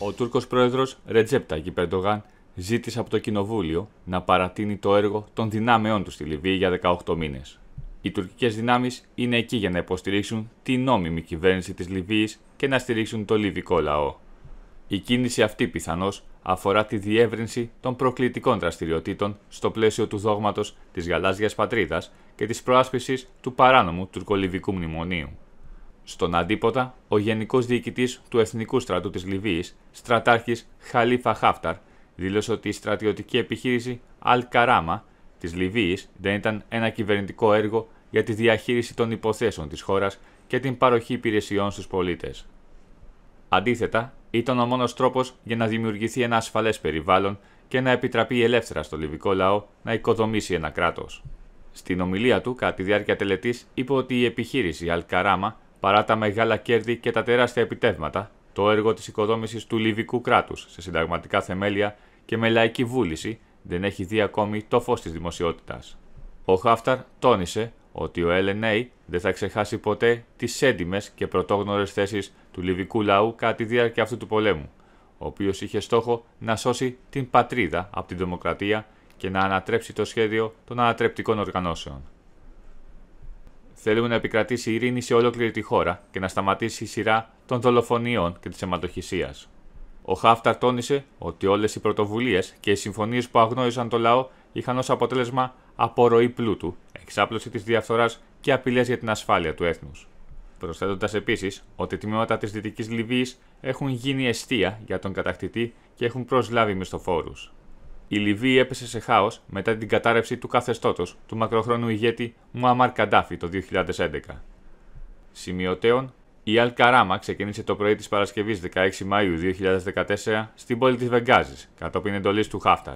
Ο Τούρκος πρόεδρος Ρετζέπτα Γιπερντογάν ζήτησε από το Κοινοβούλιο να παρατείνει το έργο των δυνάμεών του στη Λιβύη για 18 μήνες. Οι τουρκικές δυνάμεις είναι εκεί για να υποστηρίξουν την νόμιμη κυβέρνηση της Λιβύης και να στηρίξουν το λιβικό λαό. Η κίνηση αυτή πιθανώς αφορά τη διεύρυνση των προκλητικών δραστηριοτήτων στο πλαίσιο του δόγματος της γαλάζιας πατρίδας και της προάσπισης του παράνομου τουρκολιβικού μνημονίου. Στον αντίποτα, ο Γενικός Διοικητής του Εθνικού Στρατού της Λιβύης, στρατάρχης Χαλίφα Χάφταρ, δήλωσε ότι η στρατιωτική επιχείρηση Αλ Καράμα της Λιβύης δεν ήταν ένα κυβερνητικό έργο για τη διαχείριση των υποθέσεων της χώρας και την παροχή υπηρεσιών στους πολίτες. Αντίθετα, ήταν ο μόνος τρόπος για να δημιουργηθεί ένα ασφαλές περιβάλλον και να επιτραπεί ελεύθερα στο λιβικό λαό να οικοδομήσει ένα κράτος. Στην ομιλία του, κατά τη διάρκεια τελετής, είπε ότι η επιχείρηση Αλ Καράμα παρά τα μεγάλα κέρδη και τα τεράστια επιτεύγματα, το έργο της οικοδόμησης του Λιβικού κράτους σε συνταγματικά θεμέλια και με λαϊκή βούληση δεν έχει δει ακόμη το φως της δημοσιότητας. Ο Χάφταρ τόνισε ότι ο LNA δεν θα ξεχάσει ποτέ τις έντιμες και πρωτόγνωρες θέσεις του Λιβικού λαού κατά τη διάρκεια αυτού του πολέμου, ο οποίος είχε στόχο να σώσει την πατρίδα από την δημοκρατία και να ανατρέψει το σχέδιο των ανατρεπτικών οργανώσεων. Θέλουμε να επικρατήσει η ειρήνη σε ολόκληρη τη χώρα και να σταματήσει η σειρά των δολοφονιών και της αιματοχυσίας. Ο Χάφταρ τόνισε ότι όλες οι πρωτοβουλίες και οι συμφωνίες που αγνώρισαν το λαό είχαν ως αποτέλεσμα απορροή πλούτου, εξάπλωση της διαφθοράς και απειλές για την ασφάλεια του έθνους. Προσθέτοντας επίσης ότι τμήματα της Δυτικής Λιβύης έχουν γίνει αιστεία για τον κατακτητή και έχουν προσλάβει μισθοφόρους η Λιβύη έπεσε σε χάος μετά την κατάρρευση του καθεστώτος του μακροχρόνου ηγέτη Μουαμάρ Καντάφη το 2011. Σημειωτέων, η Αλ Καράμα ξεκίνησε το πρωί της Παρασκευής 16 Μαου 2014 στην πόλη της Βεγγάζης, κατόπιν εντολής του Χάφταρ.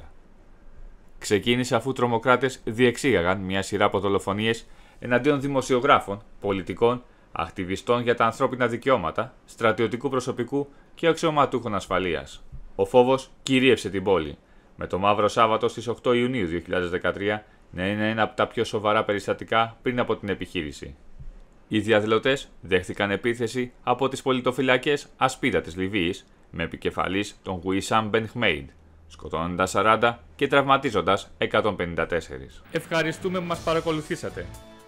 Ξεκίνησε αφού τρομοκράτες διεξήγαγαν μια σειρά από δολοφονίες εναντίον δημοσιογράφων, πολιτικών, ακτιβιστών για τα ανθρώπινα δικαιώματα, στρατιωτικού προσωπικού και αξιωματούχων ασφαλείας. Ο φόβος κυρίευσε την πόλη με το Μαύρο Σάββατο στις 8 Ιουνίου 2013 να είναι ένα από τα πιο σοβαρά περιστατικά πριν από την επιχείρηση. Οι διαδηλωτές δέχθηκαν επίθεση από τις πολιτοφυλακές Ασπίδα της Λιβύης με επικεφαλής τον Γουισάμ Μπενχμέιντ, σκοτώνοντα 40 και τραυματίζοντας 154. Ευχαριστούμε που μας παρακολουθήσατε.